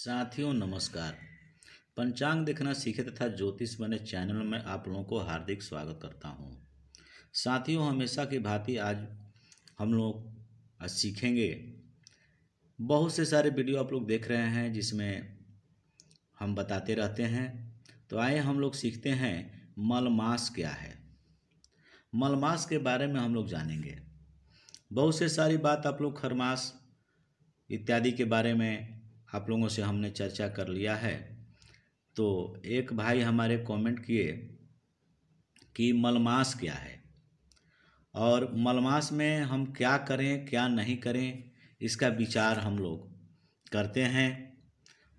साथियों नमस्कार पंचांग देखना सीखे तथा ज्योतिष बने चैनल में आप लोगों को हार्दिक स्वागत करता हूं साथियों हमेशा की भांति आज हम लोग आज सीखेंगे बहुत से सारे वीडियो आप लोग देख रहे हैं जिसमें हम बताते रहते हैं तो आइए हम लोग सीखते हैं मलमास क्या है मलमास के बारे में हम लोग जानेंगे बहुत से सारी बात आप लोग खरमास इत्यादि के बारे में आप लोगों से हमने चर्चा कर लिया है तो एक भाई हमारे कमेंट किए कि मलमास क्या है और मलमास में हम क्या करें क्या नहीं करें इसका विचार हम लोग करते हैं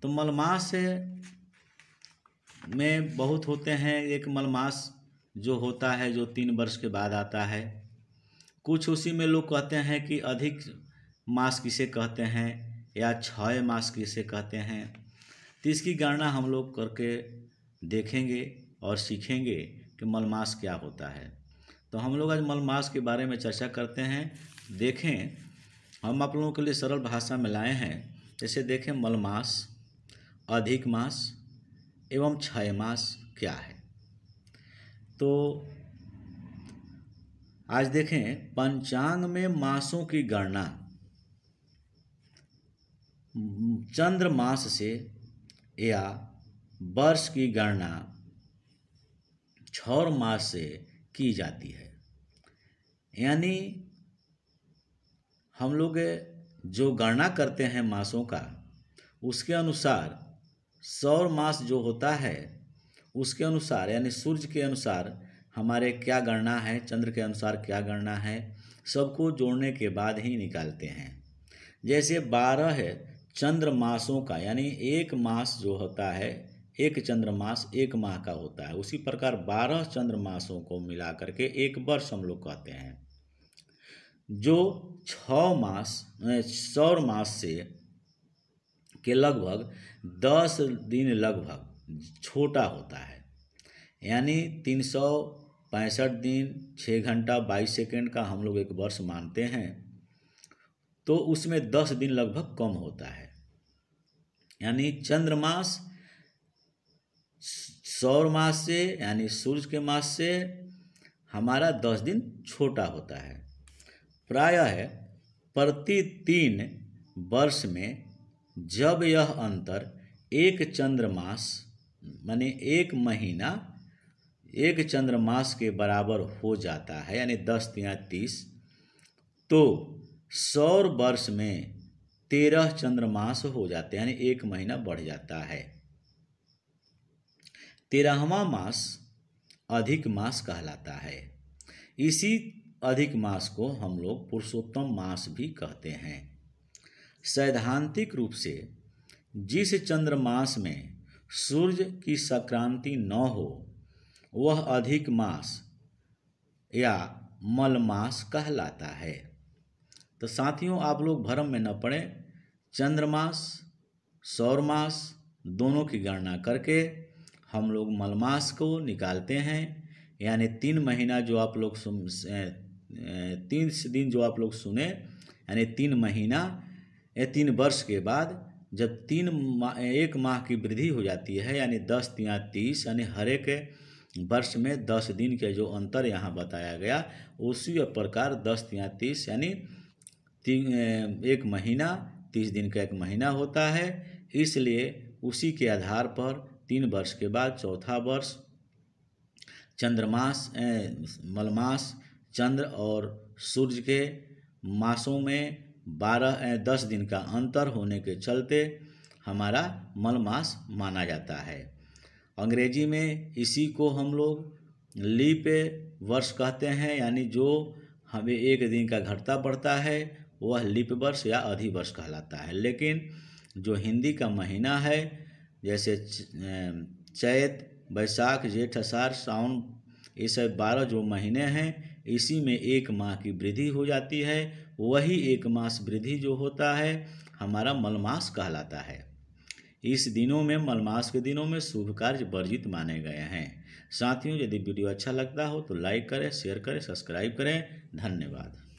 तो मलमास में बहुत होते हैं एक मलमास जो होता है जो तीन वर्ष के बाद आता है कुछ उसी में लोग कहते हैं कि अधिक मास किसे कहते हैं या छय मास किसे कहते हैं तो इसकी गणना हम लोग करके देखेंगे और सीखेंगे कि मलमास क्या होता है तो हम लोग आज मलमास के बारे में चर्चा करते हैं देखें हम आप लोगों के लिए सरल भाषा में लाए हैं जैसे देखें मलमास अधिक मास एवं क्षय मास क्या है तो आज देखें पंचांग में मासों की गणना चंद्र मास से या वर्ष की गणना छौर मास से की जाती है यानी हम लोग जो गणना करते हैं मासों का उसके अनुसार सौर मास जो होता है उसके अनुसार यानी सूर्य के अनुसार हमारे क्या गणना है चंद्र के अनुसार क्या गणना है सबको जोड़ने के बाद ही निकालते हैं जैसे बारह है चंद्रमासों का यानी एक मास जो होता है एक चंद्रमास एक माह का होता है उसी प्रकार बारह चंद्रमासों को मिला करके एक वर्ष हम लोग कहते हैं जो छ मास सौर मास से के लगभग दस दिन लगभग छोटा होता है यानी तीन सौ पैंसठ दिन छः घंटा बाईस सेकेंड का हम लोग एक वर्ष मानते हैं तो उसमें दस दिन लगभग कम होता है यानी चंद्रमास सौर मास से यानी सूर्य के मास से हमारा दस दिन छोटा होता है प्रायः है प्रति तीन वर्ष में जब यह अंतर एक चंद्रमास माने एक महीना एक चंद्रमास के बराबर हो जाता है यानी दस या तीस तो सौर वर्ष में तेरह चंद्रमास हो जाते हैं यानी एक महीना बढ़ जाता है तेरहवा मास अधिक मास कहलाता है इसी अधिक मास को हम लोग पुरुषोत्तम मास भी कहते हैं सैद्धांतिक रूप से जिस चंद्रमास में सूर्य की संक्रांति न हो वह अधिक मास या मलमास कहलाता है तो साथियों आप लोग भरम में न पड़े चंद्रमास सौरमास दोनों की गणना करके हम लोग मलमास को निकालते हैं यानी तीन महीना जो आप लोग सुन तीन दिन जो आप लोग सुने यानी तीन महीना या तीन वर्ष के बाद जब तीन मा, एक माह की वृद्धि हो जाती है यानी दस या तीस यानी हर एक वर्ष में दस दिन के जो अंतर यहाँ बताया गया उसी प्रकार दस या तीस यानी तीन एक महीना तीस दिन का एक महीना होता है इसलिए उसी के आधार पर तीन वर्ष के बाद चौथा वर्ष चंद्रमास मलमास चंद्र और सूर्य के मासों में बारह दस दिन का अंतर होने के चलते हमारा मलमास माना जाता है अंग्रेजी में इसी को हम लोग लीप वर्ष कहते हैं यानी जो हमें एक दिन का घटता बढ़ता है वह लिप वर्ष या अधिवर्ष कहलाता है लेकिन जो हिंदी का महीना है जैसे चैत बैसाख जेठ असार सावन ये सब बारह जो महीने हैं इसी में एक माह की वृद्धि हो जाती है वही एक मास वृद्धि जो होता है हमारा मलमास कहलाता है इस दिनों में मलमास के दिनों में शुभ कार्य वर्जित माने गए हैं साथियों यदि वीडियो अच्छा लगता हो तो लाइक करें शेयर करें सब्सक्राइब करें धन्यवाद